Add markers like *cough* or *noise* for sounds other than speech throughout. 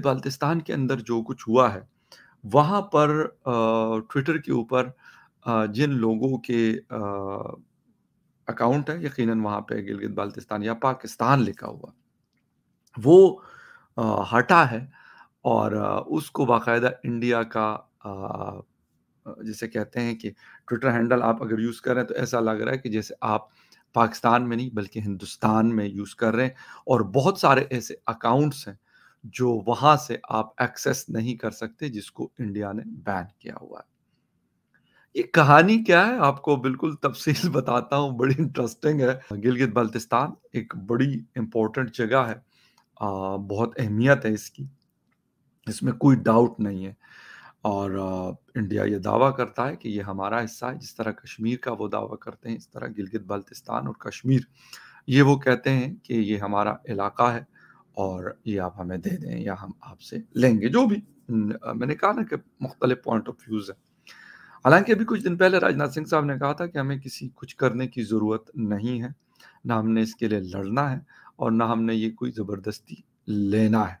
बाल्टिस्तान के अंदर जो कुछ हुआ है वहाँ पर ट्विटर के ऊपर जिन लोगों के अकाउंट है यकीनन वहाँ पे गिलगित बाल्टिस्तान या पाकिस्तान लिखा हुआ वो हटा है और उसको बाकायदा इंडिया का जैसे कहते हैं कि ट्विटर हैंडल आप अगर यूज़ कर रहे हैं तो ऐसा लग रहा है कि जैसे आप पाकिस्तान में नहीं बल्कि हिंदुस्तान में यूज़ कर रहे हैं और बहुत सारे ऐसे अकाउंट्स हैं जो वहां से आप एक्सेस नहीं कर सकते जिसको इंडिया ने बैन किया हुआ है ये कहानी क्या है आपको बिल्कुल तफसील *laughs* बताता हूँ बड़ी इंटरेस्टिंग है गिलगित बल्तिस्तान एक बड़ी इम्पोर्टेंट जगह है आ, बहुत अहमियत है इसकी इसमें कोई डाउट नहीं है और आ, इंडिया ये दावा करता है कि ये हमारा हिस्सा है जिस तरह कश्मीर का वो दावा करते हैं इस तरह गिलगित बल्तिस्तान और कश्मीर ये वो कहते हैं कि ये हमारा इलाका है और ये आप हमें दे दें या हम आपसे लेंगे जो भी मैंने कहा ना कि मुख्तलि पॉइंट ऑफ व्यूज़ है हालांकि अभी कुछ दिन पहले राजनाथ सिंह साहब ने कहा था कि हमें किसी कुछ करने की ज़रूरत नहीं है ना हमने इसके लिए लड़ना है और ना हमने ये कोई ज़बरदस्ती लेना है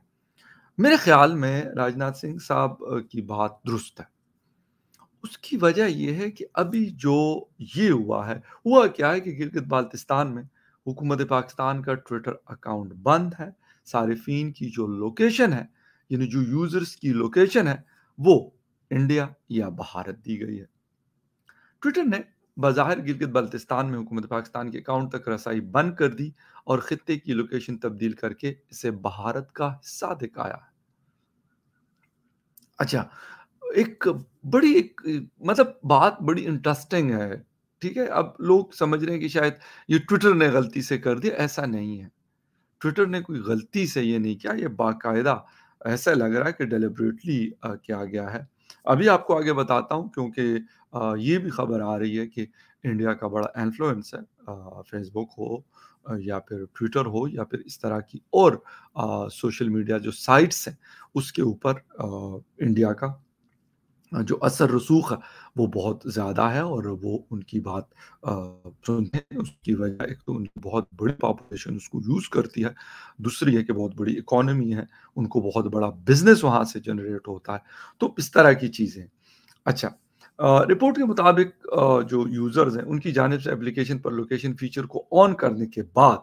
मेरे ख्याल में राजनाथ सिंह साहब की बात दुरुस्त है उसकी वजह यह है कि अभी जो ये हुआ है हुआ क्या है कि गिलगित बाल्तिस्तान में हुकूमत पाकिस्तान का ट्विटर अकाउंट बंद है सार्फिन की जो लोकेशन है यानी जो यूजर्स की लोकेशन है वो इंडिया या भारत दी गई है ट्विटर ने बाजार गिरगित बल्तिस्तान में हुकूमत पाकिस्तान के अकाउंट तक रसाई बंद कर दी और खत्ते की लोकेशन तब्दील करके इसे भारत का हिस्सा दिखाया अच्छा एक बड़ी एक मतलब बात बड़ी इंटरेस्टिंग है ठीक है अब लोग समझ रहे हैं कि शायद ये ट्विटर ने गलती से कर दिया ऐसा नहीं है ट्विटर ने कोई गलती से ये नहीं किया ये बाकायदा ऐसा लग रहा है कि डेलिब्रेटली किया गया है अभी आपको आगे बताता हूँ क्योंकि ये भी खबर आ रही है कि इंडिया का बड़ा इन्फ्लुएंस है फेसबुक हो या फिर ट्विटर हो या फिर इस तरह की और सोशल मीडिया जो साइट्स हैं उसके ऊपर इंडिया का जो असर रसूख है वो बहुत ज़्यादा है और वो उनकी बात सुनते हैं उसकी वजह एक तो उनकी बहुत बड़ी पॉपुलेशन उसको यूज़ करती है दूसरी है कि बहुत बड़ी इकोनॉमी है उनको बहुत बड़ा बिजनेस वहाँ से जनरेट होता है तो इस तरह की चीज़ें अच्छा रिपोर्ट के मुताबिक जो यूज़र्स हैं उनकी जानब से एप्लीकेशन पर लोकेशन फीचर को ऑन करने के बाद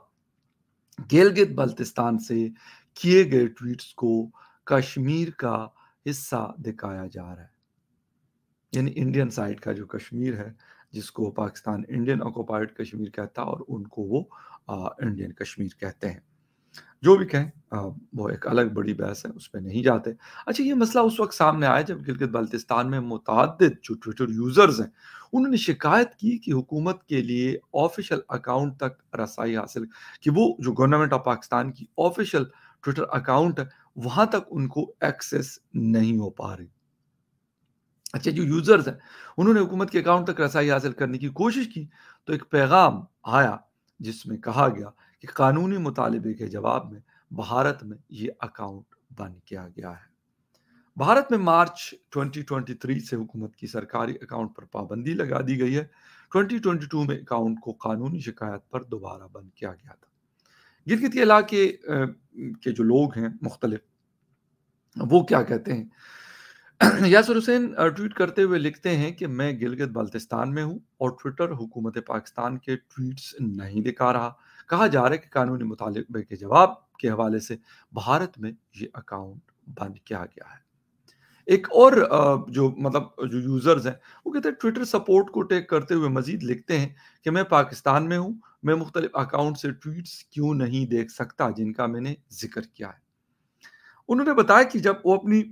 गेलगित बल्तिस्तान से किए गए ट्वीट्स को कश्मीर का हिस्सा दिखाया जा रहा है यानी इंडियन साइड का जो कश्मीर है जिसको पाकिस्तान इंडियन ऑक्यूपाइड कश्मीर कहता है और उनको वो आ, इंडियन कश्मीर कहते हैं जो भी कहें वो एक अलग बड़ी बहस है उस पर नहीं जाते अच्छा ये मसला उस वक्त सामने आया जब गिलगित बल्तिस्तान में मुतद जो ट्विटर यूज़र्स हैं उन्होंने शिकायत की कि हुकूमत के लिए ऑफिशियल अकाउंट तक रसाई हासिल कि वो जो गवर्नमेंट ऑफ पाकिस्तान की ऑफिशियल ट्विटर अकाउंट है वहाँ तक उनको एक्सेस नहीं हो पा रही अच्छा जो यूजर्स हैं उन्होंने हुकूमत के अकाउंट तक रसाई हासिल करने की कोशिश की तो एक पैगाम आया जिसमें कहा गया कि कानूनी मुतालबे के जवाब में भारत में ये अकाउंट बंद किया गया है भारत में मार्च 2023 से हुकूमत की सरकारी अकाउंट पर पाबंदी लगा दी गई है 2022 में अकाउंट को कानूनी शिकायत पर दोबारा बंद किया गया था गिरगित इलाके के जो लोग हैं मुख्तलिफ वो क्या कहते हैं *clears throat* यासर हुसैन ट्वीट करते हुए लिखते हैं कि मैं गिलगित बल्तिस्तान में हूँ और ट्विटर हुकूमत पाकिस्तान के ट्वीट्स नहीं दिखा रहा कहा जा रहा है कि कानूनी मुतालबे के जवाब के हवाले से भारत में ये अकाउंट बंद किया गया है एक और जो मतलब जो यूजर्स हैं वो कहते हैं ट्विटर सपोर्ट को टेक करते हुए मजीद लिखते हैं कि मैं पाकिस्तान में हूँ मैं मुख्तलिफ अकाउंट से ट्वीट्स क्यों नहीं देख सकता जिनका मैंने जिक्र किया है उन्होंने बताया कि जब वो अपनी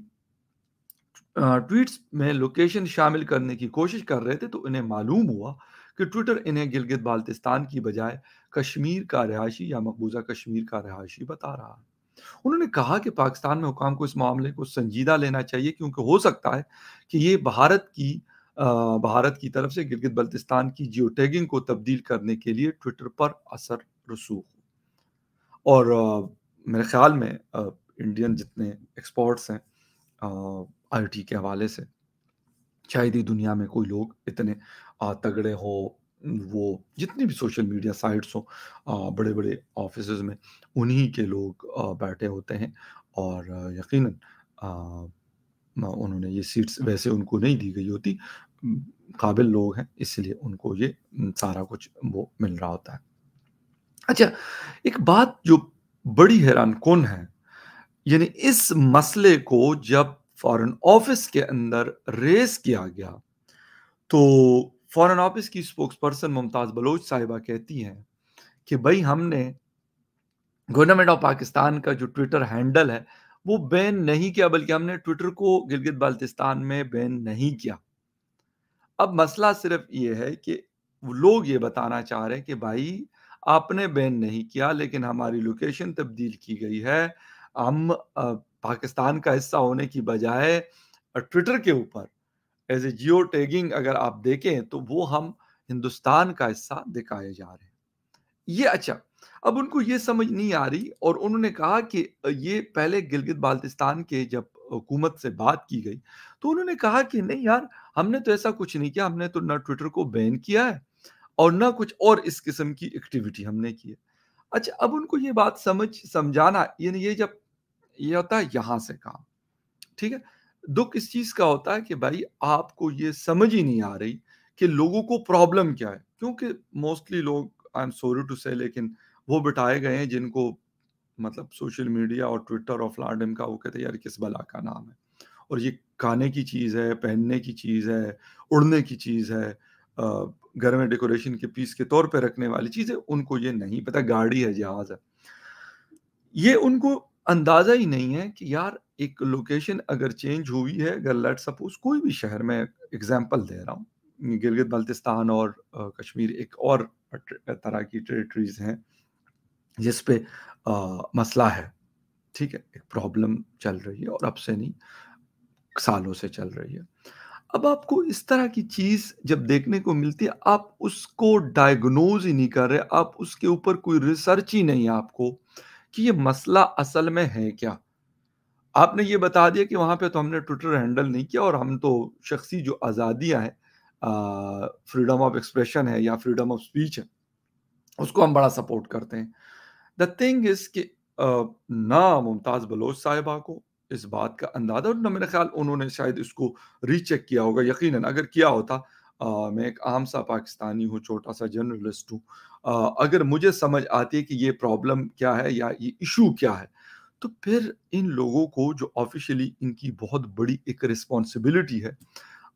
ट्वीट्स में लोकेशन शामिल करने की कोशिश कर रहे थे तो इन्हें मालूम हुआ कि ट्विटर इन्हें गिलगित बाल्तिस्तान की बजाय कश्मीर का रिहायशी या मकबूजा कश्मीर का रिहायशी बता रहा है उन्होंने कहा कि पाकिस्तान में हुकाम को इस मामले को संजीदा लेना चाहिए क्योंकि हो सकता है कि ये भारत की भारत की तरफ से गिलगित बल्तिस्तान की जियो टैगिंग को तब्दील करने के लिए ट्विटर पर असर रसूख और मेरे ख्याल में इंडियन जितने एक्सपर्ट्स हैं आईटी के हवाले से शायद ही दुनिया में कोई लोग इतने तगड़े हो वो जितने भी सोशल मीडिया साइट्स आ, बड़े बड़े ऑफिस में उन्हीं के लोग बैठे होते हैं और यकीन उन्होंने ये सीट्स वैसे उनको नहीं दी गई होती काबिल लोग हैं इसलिए उनको ये सारा कुछ वो मिल रहा होता है अच्छा एक बात जो बड़ी हैरान कौन है यानी इस मसले को जब फॉरेन ऑफिस के अंदर रेस किया गया तो फॉरेन ऑफिस की स्पोक्स पर्सन मुमताज़ बलोच साहिबा कहती हैं कि भाई हमने गवर्नमेंट ऑफ पाकिस्तान का जो ट्विटर हैंडल है वो बैन नहीं किया बल्कि हमने ट्विटर को गिलगित बाल्टिस्तान में बैन नहीं किया अब मसला सिर्फ ये है कि लोग ये बताना चाह रहे हैं कि भाई आपने बैन नहीं किया लेकिन हमारी लोकेशन तब्दील की गई है हम पाकिस्तान का हिस्सा होने की बजाय ट्विटर के ऊपर एज ए जियो टैगिंग अगर आप देखें तो वो हम हिंदुस्तान का हिस्सा दिखाए जा रहे हैं ये अच्छा अब उनको ये समझ नहीं आ रही और उन्होंने कहा कि ये पहले गिलगित बाल्टिस्तान के जब हुकूमत से बात की गई तो उन्होंने कहा कि नहीं यार हमने तो ऐसा कुछ नहीं किया हमने तो ना ट्विटर को बैन किया है और ना कुछ और इस किस्म की एक्टिविटी हमने की है अच्छा अब उनको ये बात समझ समझाना यानी ये जब ये होता है यहां से काम ठीक है दुख इस चीज का होता है कि भाई आपको ये समझ ही नहीं आ रही कि लोगों को प्रॉब्लम क्या है क्योंकि मोस्टली लोग आई एम सॉरी टू से लेकिन वो बिठाए गए हैं जिनको मतलब सोशल मीडिया और ट्विटर और फ्लाडम का वो कहते हैं यार किस बला का नाम है और ये खाने की चीज़ है पहनने की चीज़ है उड़ने की चीज़ है घर में डेकोरेशन के पीस के तौर पे रखने वाली चीज़ें उनको ये नहीं पता गाड़ी है जहाज है ये उनको अंदाज़ा ही नहीं है कि यार एक लोकेशन अगर चेंज हुई है अगर लेट सपोज कोई भी शहर में एग्जाम्पल दे रहा हूँ गिलगित बल्तिस्तान और कश्मीर एक और तरह की टेरिटरीज हैं जिस पे आ, मसला है ठीक है एक प्रॉब्लम चल रही है और अब से नहीं सालों से चल रही है अब आपको इस तरह की चीज जब देखने को मिलती है आप उसको डायग्नोज ही नहीं कर रहे आप उसके ऊपर कोई रिसर्च ही नहीं है आपको कि ये मसला असल में है क्या आपने ये बता दिया कि वहाँ पे तो हमने ट्विटर हैंडल नहीं किया और हम तो शख्सी जो आज़ादियाँ हैं फ्रीडम ऑफ एक्सप्रेशन है या फ्रीडम ऑफ स्पीच है उसको हम बड़ा सपोर्ट करते हैं द थिंग इज कि ना मुमताज़ बलोच साहिबा को इस बात का अंदाज़ा और ना मेरे ख्याल उन्होंने शायद इसको रीचेक किया होगा यकीनन अगर किया होता आ, मैं एक आम सा पाकिस्तानी हूँ छोटा सा जर्नलिस्ट हूँ अगर मुझे समझ आती है कि ये प्रॉब्लम क्या है या ये इशू क्या है तो फिर इन लोगों को जो ऑफिशियली इनकी बहुत बड़ी एक रिस्पॉन्सिबिलिटी है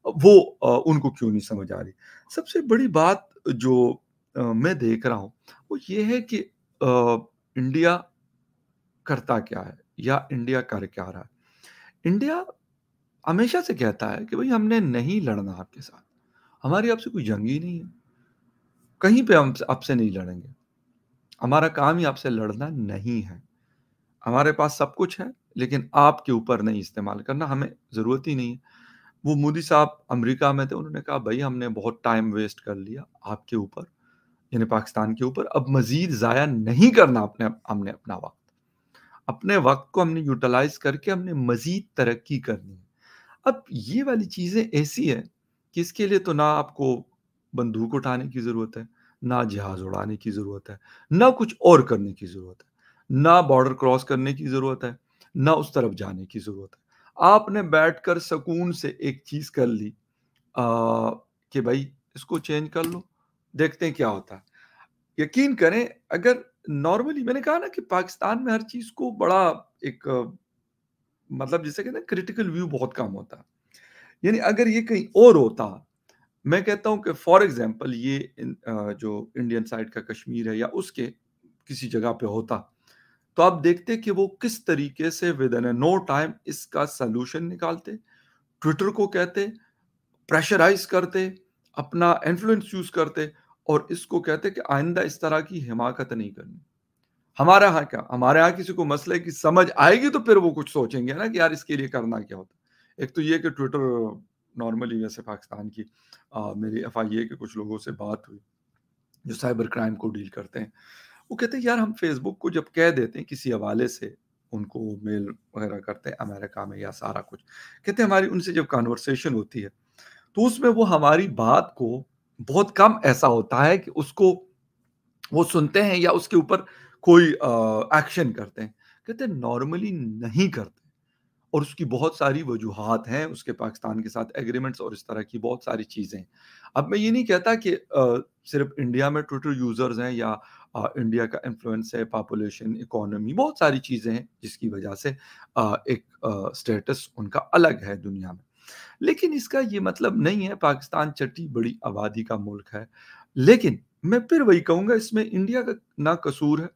वो आ, उनको क्यों नहीं समझ आ रही सबसे बड़ी बात जो आ, मैं देख रहा हूँ वो ये है कि आ, इंडिया करता क्या है या इंडिया कर क्या रहा है इंडिया हमेशा से कहता है कि भाई हमने नहीं लड़ना आपके साथ हमारी आपसे कोई जंग ही नहीं है कहीं पे हम आपसे नहीं लड़ेंगे हमारा काम ही आपसे लड़ना नहीं है हमारे पास सब कुछ है लेकिन आपके ऊपर नहीं इस्तेमाल करना हमें ज़रूरत ही नहीं है वो मोदी साहब अमेरिका में थे उन्होंने कहा भाई हमने बहुत टाइम वेस्ट कर लिया आपके ऊपर यानी पाकिस्तान के ऊपर अब मज़ीद ज़ाया नहीं करना अपने हमने अपना वक्त अपने वक्त को हमने यूटिलाइज करके हमने मज़ीद तरक्की करनी है अब ये वाली चीज़ें ऐसी हैं किसके लिए तो ना आपको बंदूक उठाने की जरूरत है ना जहाज उड़ाने की जरूरत है ना कुछ और करने की जरूरत है ना बॉर्डर क्रॉस करने की जरूरत है ना उस तरफ जाने की जरूरत है आपने बैठकर सुकून से एक चीज कर ली कि भाई इसको चेंज कर लो देखते हैं क्या होता है यकीन करें अगर नॉर्मली मैंने कहा ना कि पाकिस्तान में हर चीज को बड़ा एक मतलब जैसे कहते हैं क्रिटिकल व्यू बहुत कम होता है यानी अगर ये कहीं और होता मैं कहता हूं कि फॉर एग्जांपल ये इन, जो इंडियन साइड का कश्मीर है या उसके किसी जगह पे होता तो आप देखते कि वो किस तरीके से विद इन नो टाइम इसका सोल्यूशन निकालते ट्विटर को कहते प्रेशराइज करते अपना इन्फ्लुएंस यूज करते और इसको कहते कि आइंदा इस तरह की हिमाकत नहीं करनी हमारे यहाँ क्या हमारे यहाँ किसी को मसले की समझ आएगी तो फिर वो कुछ सोचेंगे ना कि यार इसके लिए करना क्या होता एक तो ये कि ट्विटर नॉर्मली वैसे पाकिस्तान की आ, मेरी एफ आई ए के कुछ लोगों से बात हुई जो साइबर क्राइम को डील करते हैं वो कहते हैं यार हम फेसबुक को जब कह देते हैं किसी हवाले से उनको मेल वगैरह करते हैं अमेरिका में या सारा कुछ कहते हैं हमारी उनसे जब कॉन्वर्सेशन होती है तो उसमें वो हमारी बात को बहुत कम ऐसा होता है कि उसको वो सुनते हैं या उसके ऊपर कोई एक्शन करते हैं कहते नॉर्मली नहीं करते और उसकी बहुत सारी वजूहत हैं उसके पाकिस्तान के साथ एग्रीमेंट्स और इस तरह की बहुत सारी चीज़ें अब मैं ये नहीं कहता कि आ, सिर्फ इंडिया में ट्विटर यूज़र्स हैं या आ, इंडिया का इन्फ्लुएंस है पॉपुलेशन इकोनॉमी बहुत सारी चीज़ें हैं जिसकी वजह से आ, एक स्टेटस उनका अलग है दुनिया में लेकिन इसका ये मतलब नहीं है पाकिस्तान चट्टी बड़ी आबादी का मुल्क है लेकिन मैं फिर वही कहूँगा इसमें इंडिया का ना कसूर है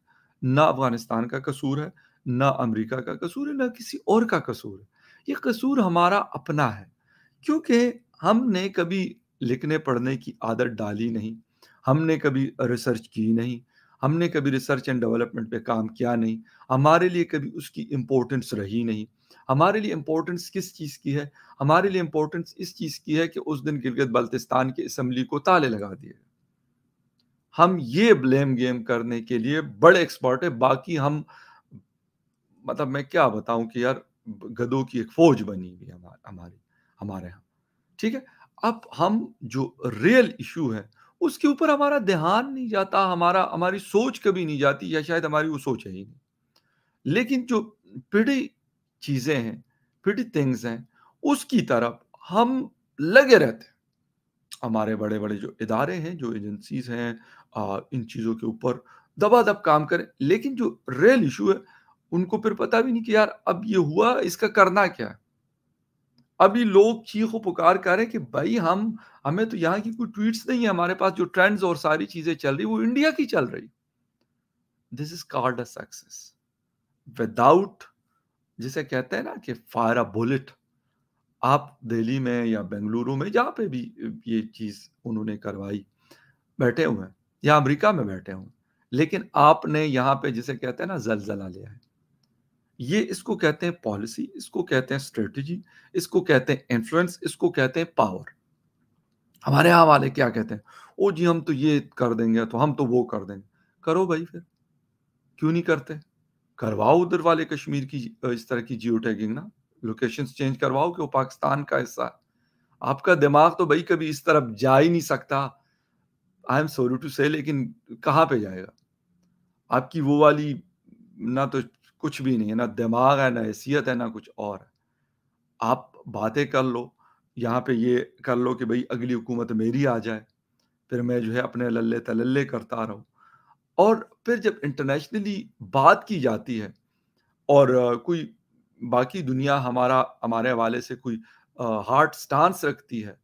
ना अफगानिस्तान का कसूर है ना अमेरिका का कसूर है ना किसी और का कसूर है ये कसूर हमारा अपना है क्योंकि हमने कभी लिखने पढ़ने की आदत डाली नहीं हमने कभी रिसर्च की नहीं हमने कभी रिसर्च एंड डेवलपमेंट पे काम किया नहीं हमारे लिए कभी उसकी इम्पोर्टेंस रही नहीं हमारे लिए इम्पोर्टेंस किस चीज़ की है हमारे लिए इम्पोर्टेंस इस चीज़ की है कि उस दिन गिलगित बल्तिस्तान की इसम्बली को ताले लगा दिए हम ये ब्लेम गेम करने के लिए बड़े एक्सपर्ट है बाकी हम मतलब मैं क्या बताऊं कि यार गदों की एक फौज बनी हुई हमारी हमारे यहाँ ठीक है अब हम जो रियल इशू है उसके ऊपर हमारा ध्यान नहीं जाता हमारा हमारी सोच कभी नहीं जाती या शायद हमारी वो सोच है ही नहीं लेकिन जो पीढ़ी चीजें हैं पीढ़ी थिंग्स हैं उसकी तरफ हम लगे रहते हैं हमारे बड़े बड़े जो इदारे हैं जो एजेंसीज हैं आ, इन चीज़ों के ऊपर दबा दब काम करें लेकिन जो रियल इशू है उनको फिर पता भी नहीं कि यार अब ये हुआ इसका करना क्या अभी लोग चीखो पुकार कर रहे हैं कि भाई हम हमें तो यहाँ की कोई ट्वीट्स नहीं है हमारे पास जो ट्रेंड्स और सारी चीजें चल रही वो इंडिया की चल रही this is called a success without जिसे कहते हैं ना कि फायर अ बुलेट आप दिल्ली में या बेंगलुरु में जहाँ पे भी ये चीज उन्होंने करवाई बैठे हुए हैं या अमेरिका में बैठे हुए लेकिन आपने यहाँ पे जिसे कहते हैं ना जलजला लिया है ये इसको कहते हैं पॉलिसी इसको कहते हैं स्ट्रेटजी इसको कहते हैं इन्फ्लुएंस इसको कहते हैं पावर हमारे यहां वाले क्या कहते हैं ओ जी हम तो ये कर देंगे तो हम तो वो कर देंगे करो भाई फिर क्यों नहीं करते करवाओ उधर वाले कश्मीर की इस तरह की जियो टैगिंग ना लोकेशन चेंज करवाओ कि वो पाकिस्तान का हिस्सा है आपका दिमाग तो भाई कभी इस तरफ जा ही नहीं सकता आई एम सॉरी टू से लेकिन कहाँ पे जाएगा आपकी वो वाली ना तो कुछ भी नहीं है ना दिमाग है ना हैसियत है ना कुछ और है आप बातें कर लो यहाँ पे ये कर लो कि भाई अगली हुकूमत मेरी आ जाए फिर मैं जो है अपने लल्ले तलल्ले करता रहूँ और फिर जब इंटरनेशनली बात की जाती है और कोई बाकी दुनिया हमारा हमारे हवाले से कोई हार्ड स्टांस रखती है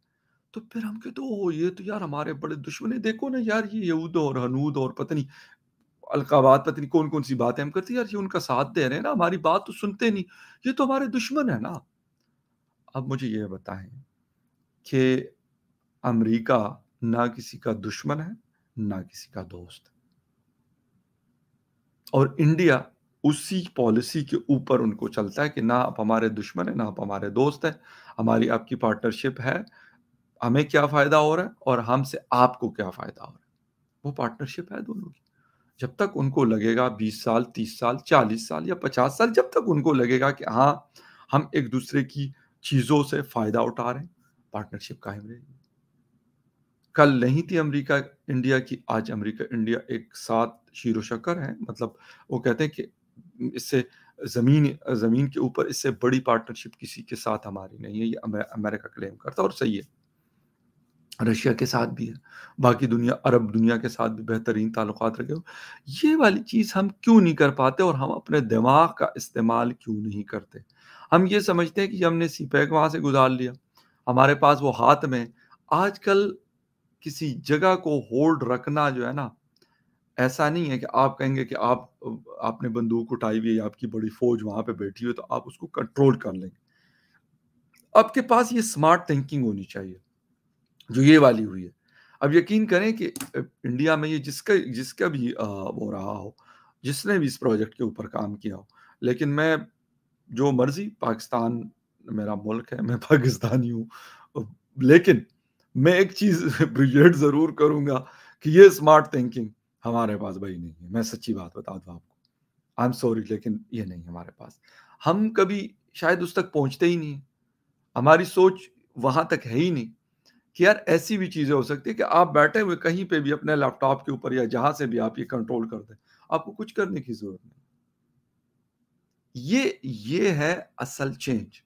तो फिर हम कहते हो ये तो यार हमारे बड़े दुश्मन है देखो ना यार ये यहूद और हनूद और पता नहीं अलकाबात पता नहीं कौन कौन सी बातें हम करते यार ये उनका साथ दे रहे हैं ना हमारी बात तो सुनते नहीं ये तो हमारे दुश्मन है ना अब मुझे ये बताएं कि अमेरिका ना किसी का दुश्मन है ना किसी का दोस्त और इंडिया उसी पॉलिसी के ऊपर उनको चलता है कि ना आप हमारे दुश्मन है ना आप हमारे दोस्त है हमारी आपकी पार्टनरशिप है हमें क्या फायदा हो रहा है और हमसे आपको क्या फायदा हो रहा है वो पार्टनरशिप है दोनों की जब तक उनको लगेगा 20 साल 30 साल 40 साल या 50 साल जब तक उनको लगेगा कि हाँ हम एक दूसरे की चीज़ों से फ़ायदा उठा रहे हैं पार्टनरशिप कायम रहेगी कल नहीं थी अमेरिका इंडिया की आज अमेरिका इंडिया एक साथ शीरो शक्कर है मतलब वो कहते हैं कि इससे ज़मीन ज़मीन के ऊपर इससे बड़ी पार्टनरशिप किसी के साथ हमारी नहीं है ये अमेरिका क्लेम करता और सही है रशिया के साथ भी है बाकी दुनिया अरब दुनिया के साथ भी बेहतरीन ताल्लुक रखे हो ये वाली चीज़ हम क्यों नहीं कर पाते और हम अपने दिमाग का इस्तेमाल क्यों नहीं करते हम ये समझते हैं कि हमने सी पैक वहाँ से गुजार लिया हमारे पास वो हाथ में आजकल किसी जगह को होल्ड रखना जो है ना ऐसा नहीं है कि आप कहेंगे कि आप आपने बंदूक उठाई हुई है आपकी बड़ी फौज वहां पे बैठी हुई तो आप उसको कंट्रोल कर लेंगे आपके पास ये स्मार्ट थिंकिंग होनी चाहिए जो ये वाली हुई है अब यकीन करें कि इंडिया में ये जिसका जिसका भी वो रहा हो जिसने भी इस प्रोजेक्ट के ऊपर काम किया हो लेकिन मैं जो मर्जी पाकिस्तान मेरा मुल्क है मैं *laughs* पाकिस्तानी हूँ लेकिन मैं एक चीज़ ब्रिगेड *laughs* ज़रूर करूँगा कि ये स्मार्ट थिंकिंग हमारे पास भाई नहीं है मैं सच्ची बात बता दूँ आपको आई एम सॉरी लेकिन ये नहीं हमारे पास हम कभी शायद उस तक पहुँचते ही नहीं हमारी सोच वहाँ तक है ही नहीं कि यार ऐसी भी चीज़ें हो सकती है कि आप बैठे हुए कहीं पे भी अपने लैपटॉप के ऊपर या जहां से भी आप ये कंट्रोल कर दें आपको कुछ करने की जरूरत नहीं ये ये है असल चेंज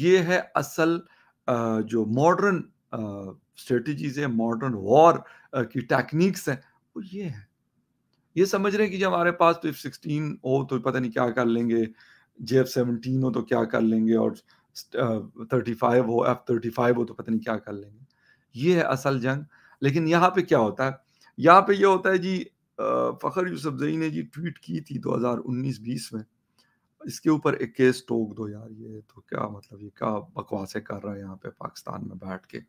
ये है असल जो मॉडर्न स्ट्रेटजीज है मॉडर्न वॉर की टेक्निक्स है वो ये है ये समझ रहे हैं कि जब हमारे पास तो सिक्सटीन हो तो पता नहीं क्या कर लेंगे जे एफ सेवनटीन हो तो क्या कर लेंगे और थर्टी फाइव हो एफ थर्टी फाइव हो तो पता नहीं क्या कर लेंगे ये है असल जंग लेकिन यहाँ पे क्या होता है यहाँ पे ये यह होता है जी फ़खर यूसुफ जई ने जी ट्वीट की थी 2019-20 में इसके ऊपर एक केस टोक दो यार ये तो क्या मतलब ये क्या बकवासें कर रहा है यहाँ पे पाकिस्तान में बैठ के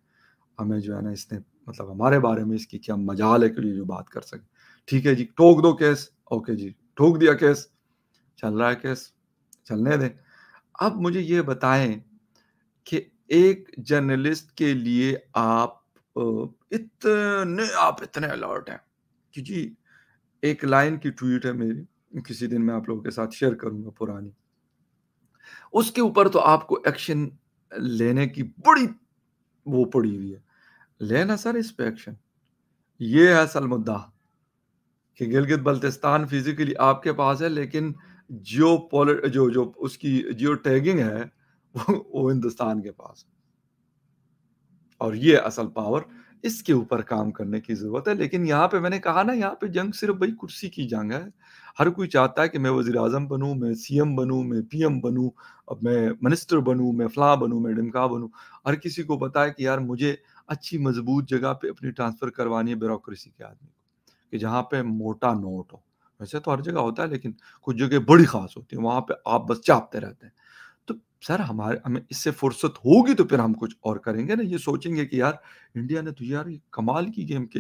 हमें जो है ना इसने मतलब हमारे बारे में इसकी क्या मजाल है कि जो बात कर सके ठीक है जी टोक दो केस ओके जी ठोक दिया केस चल रहा है केस चलने दें अब मुझे ये बताएं कि एक जर्नलिस्ट के लिए आप इतने आप इतने अलर्ट हैं कि जी एक लाइन की ट्वीट है मेरी किसी दिन मैं आप लोगों के साथ शेयर करूंगा पुरानी उसके ऊपर तो आपको एक्शन लेने की बड़ी वो पड़ी हुई है लेना सर इस पे एक्शन ये है असल मुद्दा कि गिलगित बल्तिस्तान फिजिकली आपके पास है लेकिन जियो जो जो उसकी जियो टैगिंग है वो हिंदुस्तान के पास और ये असल पावर इसके ऊपर काम करने की जरूरत है लेकिन यहाँ पे मैंने कहा ना यहाँ पे जंग सिर्फ भाई कुर्सी की जंग है हर कोई चाहता है कि मैं वजी अजम बनू मैं सी एम बनू मैं पी एम बनू अब मैं मिनिस्टर बनू मैं फला बनू मैं डिमका बनू हर किसी को पता है कि यार मुझे अच्छी मजबूत जगह पे अपनी ट्रांसफर करवानी है ब्यूरोसी के आदमी को कि जहाँ पे मोटा नोट हो वैसे तो हर जगह होता है लेकिन कुछ जगह बड़ी खास होती है वहां पे आप बस चापते रहते हैं सर हमारे हमें इससे फुर्सत होगी तो फिर हम कुछ और करेंगे ना ये सोचेंगे कि यार इंडिया ने तो यार कमाल की गेम के